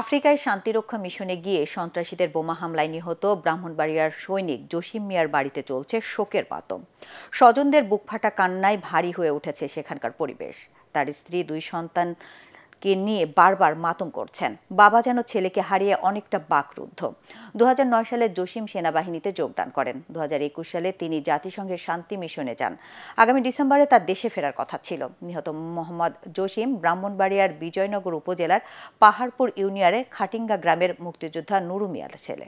আফ্রিকায় শান্তিরক্ষা মিশনে গিয়ে সন্ত্রাসীদের বোমা হামলায় নিহত ব্রাহ্মণবাড়িয়ার সৈনিক জসিম মিয়ার বাড়িতে চলছে শোকের পাতম স্বজনদের বুকফাটা কান্নায় ভারী হয়ে উঠেছে সেখানকার পরিবেশ তার স্ত্রী দুই সন্তান কে নিয়ে বারবার মাতম করছেন বাবা যেন ছেলেকে হারিয়ে অনেকটা বাকরুদ্ধ দু সালে জসিম সেনাবাহিনীতে যোগদান করেন দু সালে তিনি জাতিসংঘের শান্তি মিশনে যান আগামী ডিসেম্বরে তার দেশে ফেরার কথা ছিল নিহত মোহাম্মদ জসিম ব্রাহ্মণবাড়িয়ার বিজয়নগর উপজেলার পাহাড়পুর ইউনিয়নের খাটিঙ্গা গ্রামের মুক্তিযোদ্ধা নুরু মিয়ার ছেলে